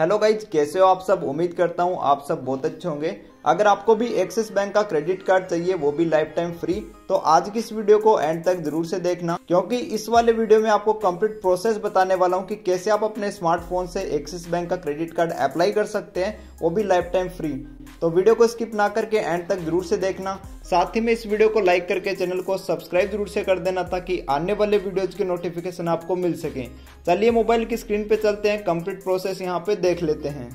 hello guys कैसे हो आप सब उम्मीद करता हूँ आप सब बहुत अच्छे होंगे अगर आपको भी एक्सिस बैंक का क्रेडिट कार्ड चाहिए वो भी लाइफ टाइम फ्री तो आज की इस वीडियो को एंड तक जरूर से देखना क्योंकि इस वाले वीडियो में आपको कंप्लीट प्रोसेस बताने वाला हूँ कि कैसे आप अपने स्मार्टफोन से एक्सिस बैंक का क्रेडिट कार्ड अप्लाई कर सकते हैं वो भी लाइफ टाइम फ्री तो वीडियो को स्किप ना करके एंड तक जरूर से देखना साथ ही में इस वीडियो को लाइक करके चैनल को सब्सक्राइब जरूर से कर देना ताकि आने वाले वीडियोज के नोटिफिकेशन आपको मिल सके चलिए मोबाइल की स्क्रीन पर चलते हैं कंप्लीट प्रोसेस यहाँ पे देख लेते हैं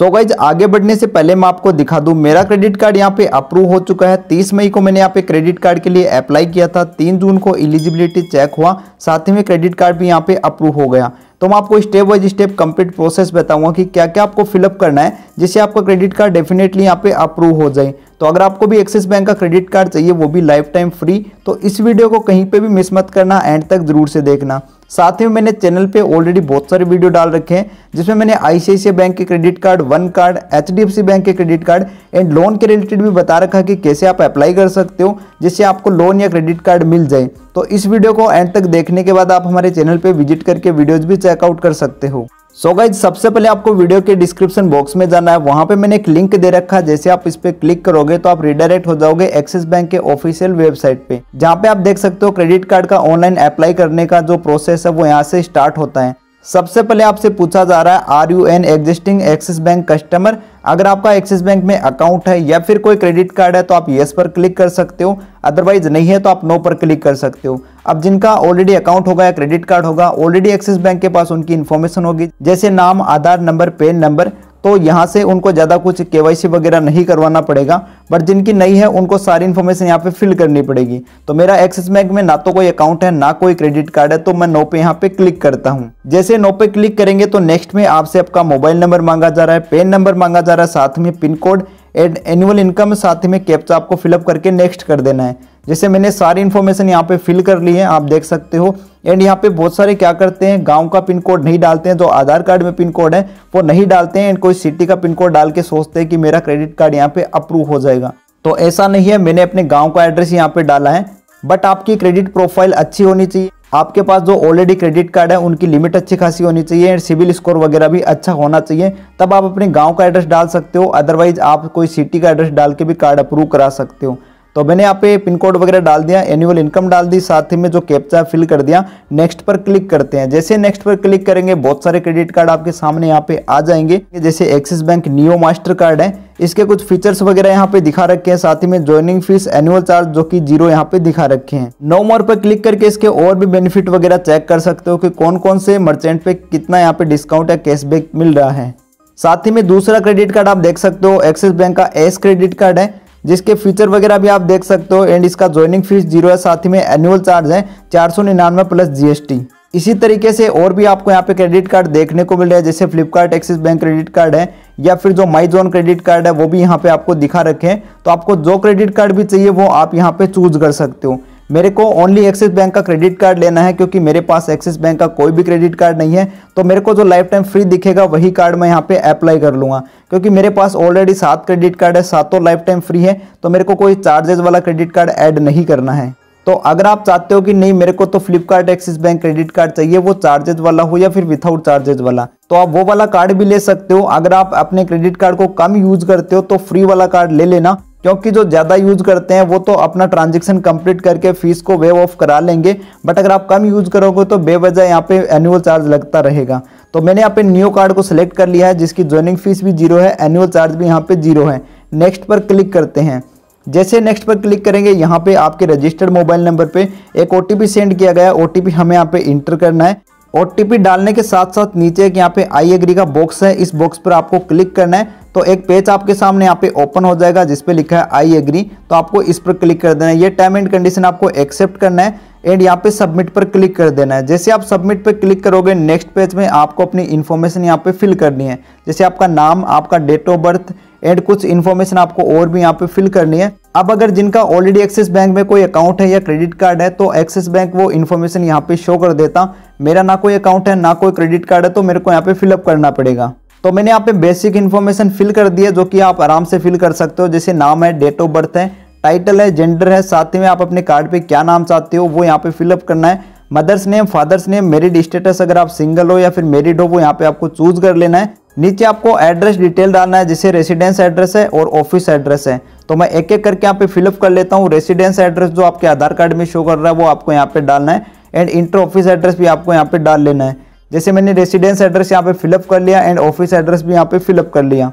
सो so गाइज आगे बढ़ने से पहले मैं आपको दिखा दूं मेरा क्रेडिट कार्ड यहाँ पे अप्रूव हो चुका है 30 मई को मैंने यहाँ पे क्रेडिट कार्ड के लिए अप्लाई किया था 3 जून को एलिजिबिलिटी चेक हुआ साथ ही में क्रेडिट कार्ड भी यहाँ पे अप्रूव हो गया तो मैं आपको step by step complete process बताऊंगा कि क्या क्या आपको फिलअप करना है जिससे आपका क्रेडिट कार्ड डेफिनेटली यहाँ पे अप्रूव हो जाए तो अगर आपको भी एक्सिस बैंक का क्रेडिट कार्ड चाहिए वो भी लाइफ टाइम फ्री तो इस वीडियो को कहीं पे भी मिस मत करना एंड तक ज़रूर से देखना साथ ही मैंने चैनल पे ऑलरेडी बहुत सारे वीडियो डाल रखे हैं जिसमें मैंने आईसीआईसी बैंक के credit card one card H bank के क्रेडिट कार्ड एंड लोन के रिलेटेड भी बता रखा कि कैसे आप अप्लाई कर सकते हो जिससे आपको लोन या क्रेडिट कार्ड मिल जाए तो इस वीडियो को एंड तक देखने के बाद आप हमारे चैनल पर विजिट करके वीडियोज़ भी चेकआउट कर सकते हो सो गाइज सबसे पहले आपको वीडियो के डिस्क्रिप्शन बॉक्स में जाना है वहां पे मैंने एक लिंक दे रखा है जैसे आप इस पर क्लिक करोगे तो आप रिडायरेक्ट हो जाओगे एक्सिस बैंक के ऑफिशियल वेबसाइट पे जहां पे आप देख सकते हो क्रेडिट कार्ड का ऑनलाइन अप्लाई करने का जो प्रोसेस है वो यहाँ से स्टार्ट होता है सबसे पहले आपसे पूछा जा रहा है are you an existing Axis bank customer अगर आपका एक्सिस बैंक में अकाउंट है या फिर कोई क्रेडिट कार्ड है तो आप येस पर क्लिक कर सकते हो अदरवाइज नहीं है तो आप नो पर क्लिक कर सकते हो अब जिनका ऑलरेडी अकाउंट होगा या क्रेडिट कार्ड होगा ऑलरेडी एक्सिस बैंक के पास उनकी इन्फॉर्मेशन होगी जैसे नाम आधार नंबर पेन नंबर तो यहाँ से उनको ज़्यादा कुछ के वगैरह नहीं करवाना पड़ेगा बट जिनकी नहीं है उनको सारी इन्फॉर्मेशन यहाँ पे फिल करनी पड़ेगी तो मेरा एक्सिस बैंक में ना तो कोई अकाउंट है ना कोई क्रेडिट कार्ड है तो मैं नो पे यहाँ पे क्लिक करता हूँ जैसे नो पे क्लिक करेंगे तो नेक्स्ट में आपसे आपका मोबाइल नंबर मांगा जा रहा है पेन नंबर मांगा जा रहा है साथ में pin code add annual income साथ ही में कैप्चा आपको फिलअप करके नेक्स्ट कर देना है जैसे मैंने सारी इन्फॉर्मेशन यहाँ पे फिल कर ली है आप देख सकते हो एंड यहाँ पे बहुत सारे क्या करते हैं गांव का पिन कोड नहीं डालते हैं जो आधार कार्ड में पिन कोड है वो नहीं डालते हैं एंड कोई सिटी का पिन कोड डाल के सोचते हैं कि मेरा क्रेडिट कार्ड यहाँ पे अप्रूव हो जाएगा तो ऐसा नहीं है मैंने अपने गाँव का एड्रेस यहाँ पे डाला है बट आपकी क्रेडिट प्रोफाइल अच्छी होनी चाहिए आपके पास जो ऑलरेडी क्रेडिट कार्ड है उनकी लिमिट अच्छी खासी होनी चाहिए सिविल स्कोर वगैरह भी अच्छा होना चाहिए तब आप अपने गांव का एड्रेस डाल सकते हो अदरवाइज आप कोई सिटी का एड्रेस डाल के भी कार्ड अप्रूव करा सकते हो तो मैंने यहाँ पे पिन कोड वगैरह डाल दिया एनुअल इनकम डाल दी साथ ही में जो कैप्चा फिल कर दिया नेक्स्ट पर क्लिक करते हैं जैसे नेक्स्ट पर क्लिक करेंगे बहुत सारे क्रेडिट कार्ड आपके सामने यहाँ पे आ जाएंगे जैसे Axis bank Neo Mastercard है इसके कुछ फीचर्स वगैरह यहाँ पे दिखा रखे हैं साथ ही में ज्वाइनिंग फीस एनुअल चार्ज जो कि जीरो यहाँ पे दिखा रखे हैं नो मोर पर क्लिक करके इसके और भी बेनिफिट वगैरह चेक कर सकते हो कि कौन कौन से मर्चेंट पे कितना यहाँ पे डिस्काउंट या कैशबैक मिल रहा है साथ ही में दूसरा क्रेडिट कार्ड आप देख सकते हो एक्सिस बैंक का एस क्रेडिट कार्ड है जिसके फीचर वगैरह भी आप देख सकते हो एंड इसका ज्वाइनिंग फीस जीरो है साथ ही में एनुअल चार्ज है चार सौ निन्यानवे प्लस जीएसटी इसी तरीके से और भी आपको यहाँ पे क्रेडिट कार्ड देखने को मिल रहा है जैसे Flipkart Axis bank credit card है या फिर जो माई जोन क्रेडिट कार्ड है वो भी यहाँ पे आपको दिखा रखे हैं तो आपको जो क्रेडिट कार्ड भी चाहिए वो आप यहाँ पे चूज कर सकते हो मेरे को ओनली एक्सिस बैंक का क्रेडिट कार्ड लेना है क्योंकि मेरे पास एक्सिस बैंक का कोई भी क्रेडिट कार्ड नहीं है तो मेरे को जो लाइफ टाइम फ्री दिखेगा वही कार्ड मैं यहाँ पे अप्लाई कर लूँगा क्योंकि मेरे पास ऑलरेडी सात क्रेडिट कार्ड है सातों लाइफ टाइम फ्री है तो मेरे को कोई चार्जेस वाला क्रेडिट कार्ड ऐड नहीं करना है तो अगर आप चाहते हो कि नहीं मेरे को तो Flipkart Axis bank credit card चाहिए वो चार्जेज वाला हो या फिर विथआउट चार्जेज वाला तो आप वो वाला कार्ड भी ले सकते हो अगर आप अपने क्रेडिट कार्ड को कम यूज करते हो तो फ्री वाला कार्ड ले लेना क्योंकि जो ज़्यादा यूज़ करते हैं वो तो अपना ट्रांजेक्शन कंप्लीट करके फीस को वेव ऑफ करा लेंगे बट अगर आप कम यूज़ करोगे तो बेवजह यहाँ पे एनुअल चार्ज लगता रहेगा तो मैंने यहाँ पे न्यू कार्ड को सिलेक्ट कर लिया है जिसकी ज्वाइनिंग फीस भी जीरो है एनुअल चार्ज भी यहाँ पे जीरो है नेक्स्ट पर क्लिक करते हैं जैसे नेक्स्ट पर क्लिक करेंगे यहाँ पे आपके रजिस्टर्ड मोबाइल नंबर पे एक ओ सेंड किया गया ओ हमें यहाँ पे इंटर करना है ओ डालने के साथ साथ नीचे एक यहाँ पे आई एग्री का बॉक्स है इस बॉक्स पर आपको क्लिक करना है तो एक पेज आपके सामने यहाँ पे ओपन हो जाएगा जिसपे लिखा है आई एग्री तो आपको इस पर क्लिक कर देना है ये टर्म एंड कंडीशन आपको एक्सेप्ट करना है एंड यहाँ पे सबमिट पर क्लिक कर देना है जैसे आप सबमिट पर क्लिक करोगे नेक्स्ट पेज में आपको अपनी इन्फॉर्मेशन यहाँ पे फिल करनी है जैसे आपका नाम आपका डेट ऑफ बर्थ एंड कुछ इन्फॉर्मेशन आपको और भी यहाँ पे फिल करनी है अब अगर जिनका ऑलरेडी एक्सिस बैंक में कोई अकाउंट है या क्रेडिट कार्ड है तो एक्सिस बैंक वो इन्फॉर्मेशन यहाँ पे शो कर देता मेरा ना कोई अकाउंट है ना कोई क्रेडिट कार्ड है तो मेरे को यहाँ पे फिलअप करना पड़ेगा तो मैंने यहाँ पे बेसिक इन्फॉर्मेशन फिल कर दी है जो कि आप आराम से फिल कर सकते हो जैसे नाम है डेट ऑफ बर्थ है टाइटल है जेंडर है साथ ही में आप अपने कार्ड पे क्या नाम चाहते हो वो यहाँ पे फिलअप करना है mother's name father's name married status अगर आप सिंगल हो या फिर मेरिड हो वो यहाँ पे आपको चूज कर लेना है नीचे आपको एड्रेस डिटेल डालना है जैसे रेसिडेंस एड्रेस है और ऑफिस एड्रेस है तो मैं एक एक करके यहाँ पे फिलअप कर लेता हूँ रेसिडेंस एड्रेस जो आपके आधार कार्ड में शो कर रहा है वो आपको यहाँ पे डालना है एंड इंटर ऑफिस एड्रेस भी आपको यहाँ पे डाल लेना है जैसे मैंने रेसिडेंस एड्रेस यहाँ पे फिलअप कर लिया एंड ऑफिस एड्रेस भी यहाँ पे फिलअप कर लिया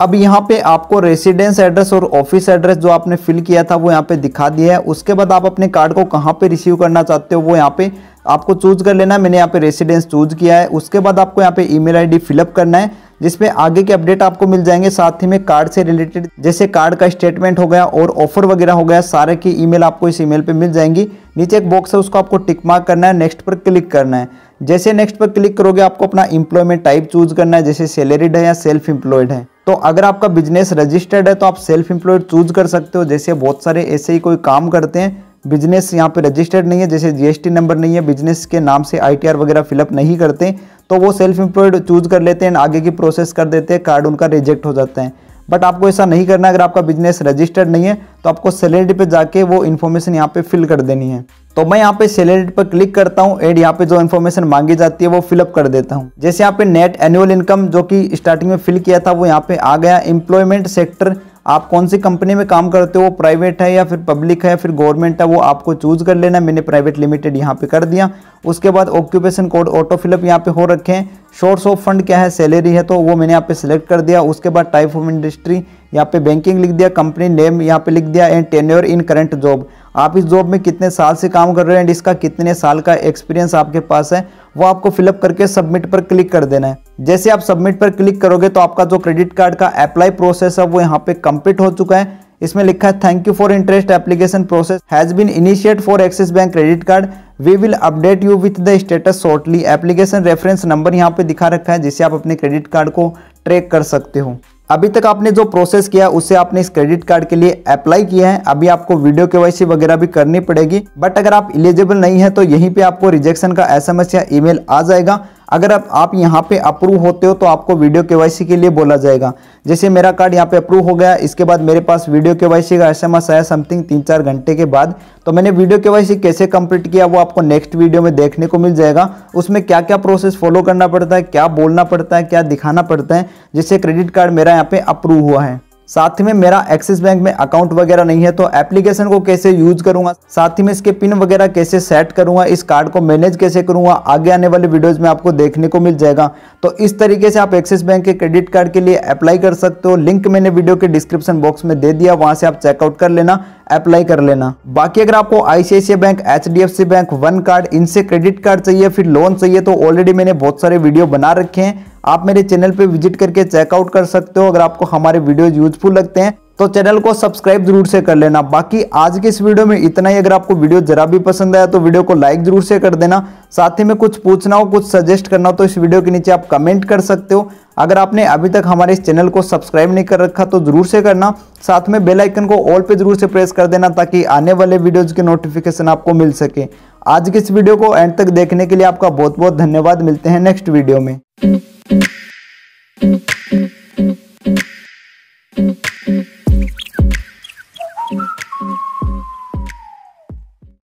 अब यहाँ पे आपको रेसिडेंस एड्रेस और ऑफिस एड्रेस जो आपने फिल किया था वो यहाँ पे दिखा दिया है उसके बाद आप अपने कार्ड को कहाँ पे रिसीव करना चाहते हो वो यहाँ पे आपको चूज कर लेना है मैंने यहाँ पे रेसिडेंस चूज किया है उसके बाद आपको यहाँ पे ईमेल आईडी फिलअप करना है जिसपे आगे के अपडेट आपको मिल जाएंगे साथ ही में कार्ड से रिलेटेड जैसे कार्ड का स्टेटमेंट हो गया और ऑफर वगैरह हो गया सारे की ईमेल आपको इस ईमेल पे मिल जाएंगी नीचे एक बॉक्स है उसको आपको टिक मार्क करना है नेक्स्ट पर क्लिक करना है जैसे नेक्स्ट पर क्लिक करोगे आपको अपना इंप्लॉयमेंट टाइप चूज करना है जैसे सैलरीड है या सेल्फ एम्प्लॉयड है तो अगर आपका बिजनेस रजिस्टर्ड है तो आप सेल्फ एम्प्लॉयड चूज कर सकते हो जैसे बहुत सारे ऐसे ही कोई काम करते हैं बिजनेस यहाँ पे रजिस्टर्ड नहीं है जैसे जीएसटी नंबर नहीं है बिजनेस के नाम से आईटीआर वगैरह फिलअप नहीं करते तो वो सेल्फ एम्प्लॉयड चूज कर लेते हैं आगे की प्रोसेस कर देते हैं कार्ड उनका रिजेक्ट हो जाता है बट आपको ऐसा नहीं करना अगर आपका बिजनेस रजिस्टर्ड नहीं है तो आपको सैलरी पे जाके वो इन्फॉर्मेशन यहाँ पे फिल कर देनी है तो मैं यहाँ पे सैलरी पर क्लिक करता हूँ एंड यहाँ पे जो इन्फॉर्मेशन मांगी जाती है वो फिलअप कर देता हूँ जैसे यहाँ पे नेट एनुअल इनकम जो कि स्टार्टिंग में फिल किया था वो यहाँ पे आ गया एम्प्लॉयमेंट सेक्टर आप कौन सी कंपनी में काम करते हो वो प्राइवेट है या फिर पब्लिक है या फिर गवर्नमेंट है वो आपको चूज कर लेना मैंने प्राइवेट लिमिटेड यहाँ पे कर दिया उसके बाद ऑक्यूपेशन कोड ऑटो फिलअप यहाँ पे हो रखे हैं सोर्स ऑफ फंड क्या है सैलरी है तो वो मैंने यहाँ पे सिलेक्ट कर दिया उसके बाद टाइप ऑफ इंडस्ट्री यहाँ पे बैंकिंग लिख दिया कंपनी नेम यहाँ पे लिख दिया and tenure in current job आप इस जॉब में कितने साल से काम कर रहे हैं एंड इसका कितने साल का एक्सपीरियंस आपके पास है वो आपको फिलअप करके सबमिट पर क्लिक कर देना है जैसे आप सबमिट पर क्लिक करोगे तो आपका जो क्रेडिट कार्ड का अप्लाई प्रोसेस है वो यहाँ पे कंप्लीट हो चुका है इसमें लिखा है thank you for interest application process has been initiate for Axis bank credit card we will update you with the status shortly application reference number यहाँ पे दिखा रखा है जिससे आप अपने क्रेडिट कार्ड को ट्रैक कर सकते हो अभी तक आपने जो प्रोसेस किया उसे आपने इस क्रेडिट कार्ड के लिए अप्लाई किया है अभी आपको वीडियो के वगैरह भी करनी पड़ेगी बट अगर आप इलिजिबल नहीं है तो यहीं पे आपको रिजेक्शन का एस या ईमेल आ जाएगा अगर आप आप यहाँ पे अप्रूव होते हो तो आपको वीडियो सी के लिए बोला जाएगा जैसे मेरा कार्ड यहाँ पे अप्रूव हो गया इसके बाद मेरे पास वीडियो सी का एसएमएस आया समथिंग तीन चार घंटे के बाद तो मैंने वीडियो सी कैसे कंप्लीट किया वो आपको नेक्स्ट वीडियो में देखने को मिल जाएगा उसमें क्या क्या प्रोसेस फॉलो करना पड़ता है क्या बोलना पड़ता है क्या दिखाना पड़ता है जिससे क्रेडिट कार्ड मेरा यहाँ पे अप्रूव हुआ है साथ ही में मेरा एक्सिस बैंक में अकाउंट वगैरह नहीं है तो एप्लीकेशन को कैसे यूज करूंगा साथ ही में इसके पिन वगैरह कैसे सेट करूंगा इस कार्ड को मैनेज कैसे करूंगा आगे आने वाले वीडियोस में आपको देखने को मिल जाएगा तो इस तरीके से आप एक्सिस बैंक के क्रेडिट कार्ड के लिए अप्लाई कर सकते हो लिंक मैंने वीडियो के डिस्क्रिप्शन बॉक्स में दे दिया वहाँ से आप चेकआउट कर लेना अप्लाई कर लेना बाकी अगर आपको ICICI bank H bank one card इनसे क्रेडिट कार्ड चाहिए फिर लोन चाहिए तो ऑलरेडी मैंने बहुत सारे वीडियो बना रखे हैं आप मेरे चैनल पे विजिट करके चेकआउट कर सकते हो अगर आपको हमारे वीडियोज यूजफुल लगते हैं तो चैनल को सब्सक्राइब जरूर से कर लेना बाकी आज के इस वीडियो में इतना ही अगर आपको वीडियो जरा भी पसंद आया तो वीडियो को लाइक जरूर से कर देना साथ ही में कुछ पूछना हो कुछ सजेस्ट करना हो तो इस वीडियो के नीचे आप कमेंट कर सकते हो अगर आपने अभी तक हमारे इस चैनल को सब्सक्राइब नहीं कर रखा तो जरूर से करना साथ में बेलाइकन को ऑल पर जरूर से प्रेस कर देना ताकि आने वाले वीडियोज के नोटिफिकेशन आपको मिल सके आज के इस वीडियो को एंड तक देखने के लिए आपका बहुत बहुत धन्यवाद मिलते हैं नेक्स्ट वीडियो में